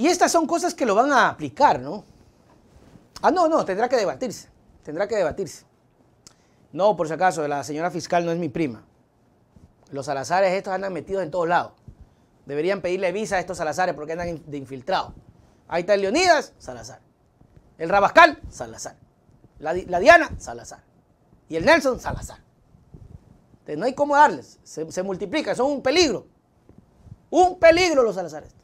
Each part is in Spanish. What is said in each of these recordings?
Y estas son cosas que lo van a aplicar, ¿no? Ah, no, no, tendrá que debatirse, tendrá que debatirse. No, por si acaso, la señora fiscal no es mi prima. Los Salazares estos andan metidos en todos lados. Deberían pedirle visa a estos Salazares porque andan de infiltrados. Ahí está el Leonidas, Salazar. El Rabascal, Salazar. La, Diana, Salazar. Y el Nelson, Salazar. Entonces no hay cómo darles. Se, multiplica. son un peligro. Un peligro los Salazares.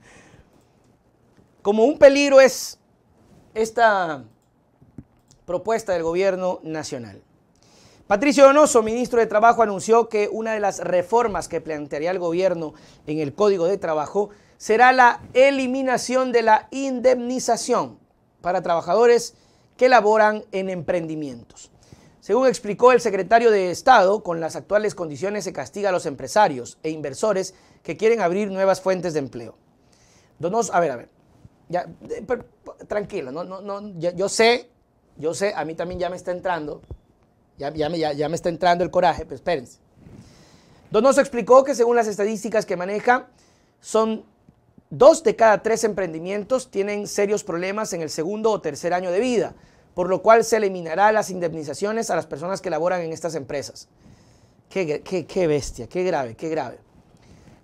Como un peligro es esta propuesta del gobierno nacional. Patricio Donoso, ministro de Trabajo, anunció que una de las reformas que plantearía el gobierno en el Código de Trabajo será la eliminación de la indemnización para trabajadores que laboran en emprendimientos. Según explicó el secretario de Estado, con las actuales condiciones se castiga a los empresarios e inversores que quieren abrir nuevas fuentes de empleo. Donoso, a ver, a ver, ya, eh, tranquilo, yo, sé, yo sé, a mí también ya me está entrando, ya, me, me está entrando el coraje, pero espérense. Donoso explicó que según las estadísticas que maneja, son dos de cada tres emprendimientos tienen serios problemas en el segundo o tercer año de vida, por lo cual se eliminará las indemnizaciones a las personas que laboran en estas empresas. Qué, bestia, qué grave, qué grave.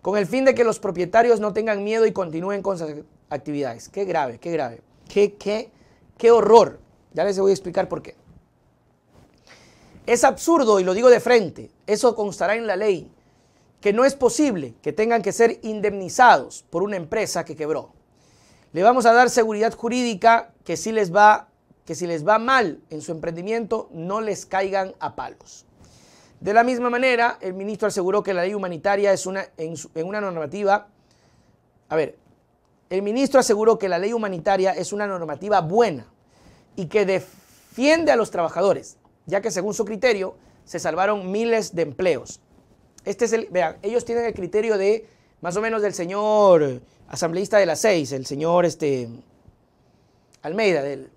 Con el fin de que los propietarios no tengan miedo y continúen con sus actividades. Qué grave, qué grave. Qué, qué, qué horror. Ya les voy a explicar por qué. Es absurdo, y lo digo de frente, eso constará en la ley, que no es posible que tengan que ser indemnizados por una empresa que quebró. Le vamos a dar seguridad jurídica que sí les va que si les va mal en su emprendimiento no les caigan a palos. De la misma manera, el ministro aseguró que la ley humanitaria es una, en, una normativa... A ver, el ministro aseguró que la ley humanitaria es una normativa buena y que defiende a los trabajadores, ya que según su criterio se salvaron miles de empleos. Este es el, vean, ellos tienen el criterio de más o menos del señor asambleísta de las seis, el señor este, Almeida, del,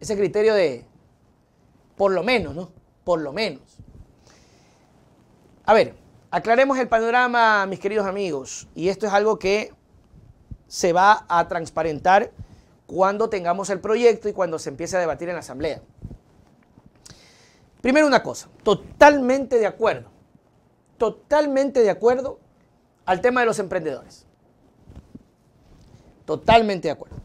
ese criterio de por lo menos, ¿no? Por lo menos. A ver, aclaremos el panorama, mis queridos amigos, y esto es algo que se va a transparentar cuando tengamos el proyecto y cuando se empiece a debatir en la Asamblea. Primero una cosa, totalmente de acuerdo, totalmente de acuerdo al tema de los emprendedores. Totalmente de acuerdo.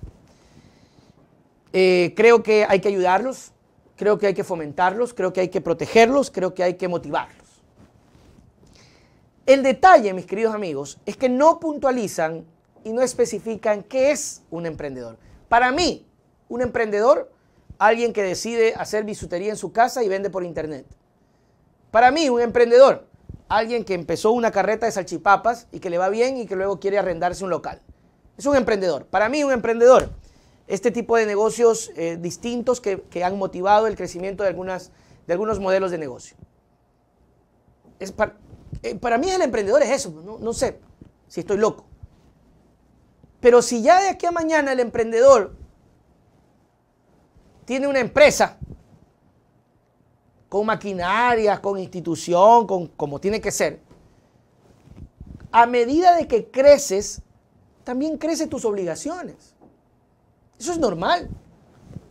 Eh, creo que hay que ayudarlos, creo que hay que fomentarlos, creo que hay que protegerlos, creo que hay que motivarlos. El detalle, mis queridos amigos, es que no puntualizan y no especifican qué es un emprendedor. Para mí, un emprendedor, alguien que decide hacer bisutería en su casa y vende por internet. Para mí, un emprendedor, alguien que empezó una carreta de salchipapas y que le va bien y que luego quiere arrendarse un local. Es un emprendedor. Para mí, un emprendedor este tipo de negocios eh, distintos que, han motivado el crecimiento de, algunas, de algunos modelos de negocio. Eh, para, mí el emprendedor es eso, no, no sé si estoy loco. Pero si ya de aquí a mañana el emprendedor tiene una empresa con maquinaria, con institución, con como tiene que ser, a medida de que creces, también crecen tus obligaciones. Eso es normal.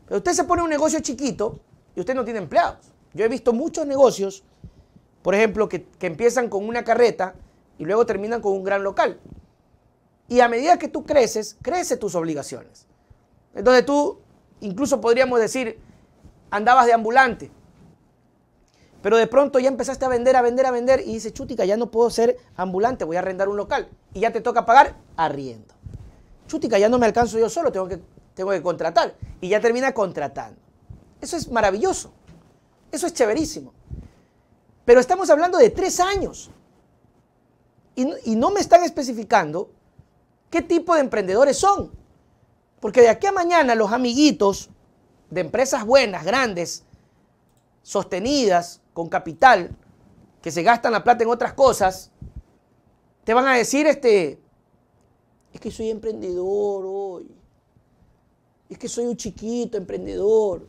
Pero usted se pone un negocio chiquito y usted no tiene empleados. Yo he visto muchos negocios, por ejemplo, que, que empiezan con una carreta y luego terminan con un gran local. Y a medida que tú creces, crecen tus obligaciones. Entonces tú, incluso podríamos decir, andabas de ambulante, pero de pronto ya empezaste a vender, a vender, a vender y dices, chutica, ya no puedo ser ambulante, voy a arrendar un local. Y ya te toca pagar arriendo. Chutica, ya no me alcanzo yo solo, tengo que tengo que contratar. Y ya termina contratando. Eso es maravilloso. Eso es chéverísimo. Pero estamos hablando de tres años. Y, y, no me están especificando qué tipo de emprendedores son. Porque de aquí a mañana los amiguitos de empresas buenas, grandes, sostenidas, con capital, que se gastan la plata en otras cosas, te van a decir, este, es que soy emprendedor hoy es que soy un chiquito emprendedor.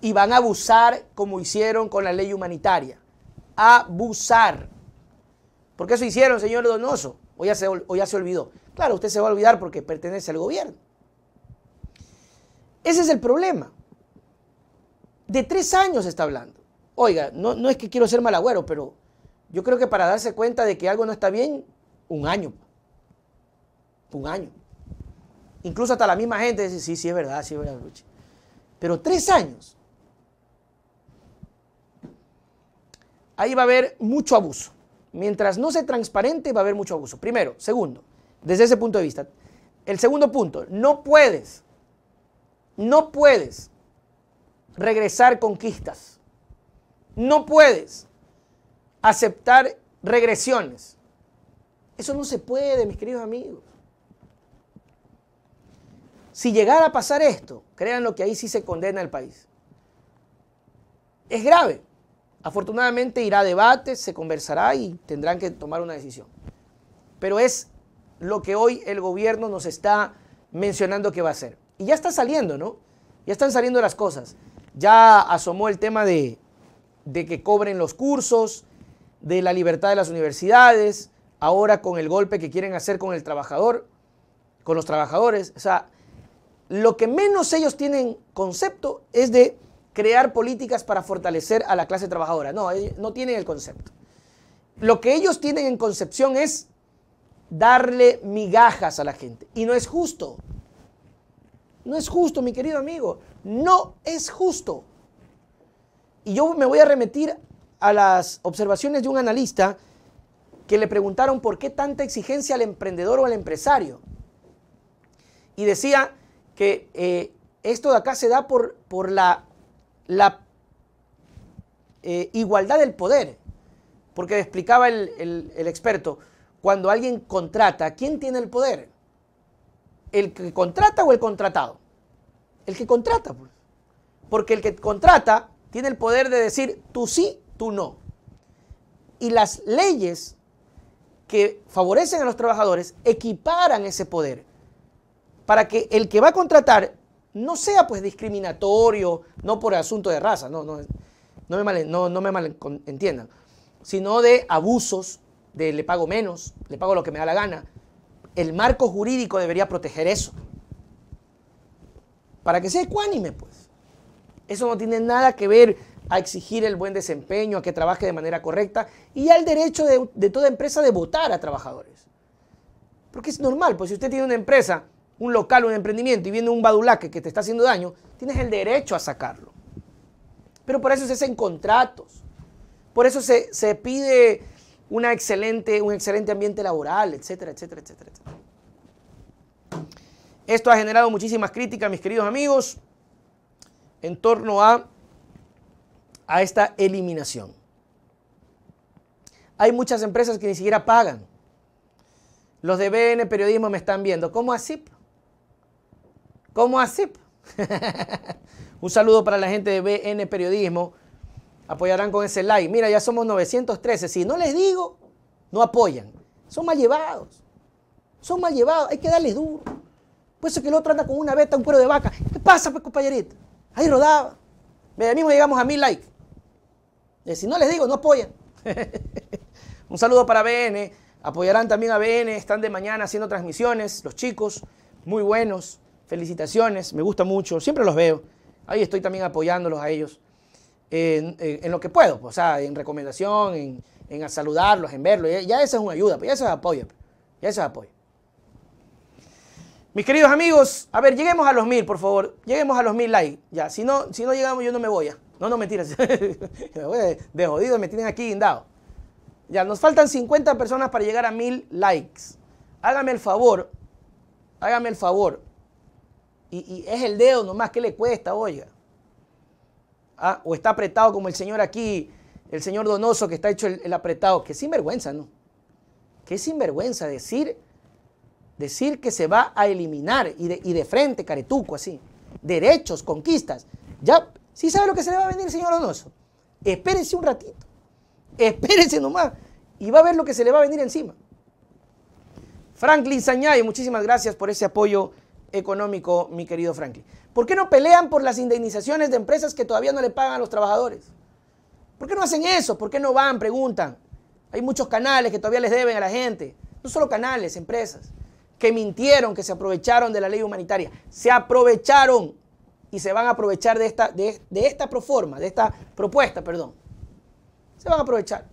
Y van a abusar como hicieron con la ley humanitaria. Abusar. Porque eso hicieron, señor Donoso. O ya, se, olvidó. Claro, usted se va a olvidar porque pertenece al gobierno. Ese es el problema. De tres años está hablando. Oiga, no, no es que quiero ser malagüero, pero yo creo que para darse cuenta de que algo no está bien, un año. Un año. Incluso hasta la misma gente dice, sí, sí, es verdad, sí, es verdad, Pero tres años. Ahí va a haber mucho abuso. Mientras no sea transparente, va a haber mucho abuso. Primero. Segundo, desde ese punto de vista. El segundo punto, no puedes, no puedes regresar conquistas. No puedes aceptar regresiones. Eso no se puede, mis queridos amigos. Si llegara a pasar esto, créanlo que ahí sí se condena el país. Es grave. Afortunadamente irá a debate, se conversará y tendrán que tomar una decisión. Pero es lo que hoy el gobierno nos está mencionando que va a hacer. Y ya está saliendo, ¿no? Ya están saliendo las cosas. Ya asomó el tema de, de que cobren los cursos, de la libertad de las universidades, ahora con el golpe que quieren hacer con el trabajador, con los trabajadores. O sea, lo que menos ellos tienen concepto es de crear políticas para fortalecer a la clase trabajadora. No, eh, no tienen el concepto. Lo que ellos tienen en concepción es darle migajas a la gente. Y no es justo. No es justo, mi querido amigo. No es justo. Y yo me voy a remitir a las observaciones de un analista que le preguntaron por qué tanta exigencia al emprendedor o al empresario. Y decía, que eh, esto de acá se da por, por la, la eh, igualdad del poder. Porque explicaba el, experto, cuando alguien contrata, ¿quién tiene el poder? ¿El que contrata o el contratado? El que contrata, pues. Porque el que contrata tiene el poder de decir tú sí, tú no. Y las leyes que favorecen a los trabajadores equiparan ese poder para que el que va a contratar no sea pues discriminatorio, no por asunto de raza, no, me, malentiendan, no, me entiendan, sino de abusos, de le pago menos, le pago lo que me da la gana. El marco jurídico debería proteger eso. Para que sea ecuánime, pues. Eso no tiene nada que ver a exigir el buen desempeño, a que trabaje de manera correcta y al derecho de, de toda empresa de votar a trabajadores. Porque es normal, pues si usted tiene una empresa un local, un emprendimiento y viene un badulaque que te está haciendo daño, tienes el derecho a sacarlo. Pero por eso se hacen contratos. Por eso se, pide excelente, un excelente ambiente laboral, etcétera, etcétera, etcétera, Esto ha generado muchísimas críticas, mis queridos amigos, en torno a, a esta eliminación. Hay muchas empresas que ni siquiera pagan. Los de BN Periodismo me están viendo. ¿Cómo así? ¿Cómo hace? Un saludo para la gente de BN Periodismo. Apoyarán con ese like. Mira, ya somos 913. Si no les digo, no apoyan. Son mal llevados. Son mal llevados. Hay que darles duro. Por eso que el otro anda con una beta, un cuero de vaca. ¿Qué pasa, pues, compañerito? Ahí rodaba. Mira, mismo llegamos a mil likes. si no les digo, no apoyan. Un saludo para BN. Apoyarán también a BN. Están de mañana haciendo transmisiones. Los chicos, muy buenos felicitaciones, me gusta mucho, siempre los veo. Ahí estoy también apoyándolos a ellos en, lo que puedo, o sea, en recomendación, en, saludarlos, en verlos. Ya, eso esa es una ayuda, pues, ya eso es apoyo, pues. ya eso es apoyo. Mis queridos amigos, a ver, lleguemos a los mil, por favor. Lleguemos a los mil likes. Ya, si no, si no llegamos, yo no me voy No, no, mentiras. de jodido, me tienen aquí guindado. Ya, nos faltan 50 personas para llegar a mil likes. Hágame el favor, hágame el favor y, es el dedo nomás que le cuesta, oiga. Ah, o está apretado como el señor aquí, el señor Donoso que está hecho el, apretado apretado. sin sinvergüenza, ¿no? Qué sinvergüenza decir, decir que se va a eliminar y de, frente, caretuco, así. Derechos, conquistas. Ya, si sabe lo que se le va a venir, señor Donoso. Espérese un ratito. Espérense nomás. Y va a ver lo que se le va a venir encima. Franklin Sañay, muchísimas gracias por ese apoyo económico, mi querido Franklin. ¿Por qué no pelean por las indemnizaciones de empresas que todavía no le pagan a los trabajadores? ¿Por qué no hacen eso? ¿Por qué no van? Preguntan. Hay muchos canales que todavía les deben a la gente. No solo canales, empresas. Que mintieron, que se aprovecharon de la ley humanitaria. Se aprovecharon y se van a aprovechar de esta, de, de proforma, de esta propuesta, perdón. Se van a aprovechar.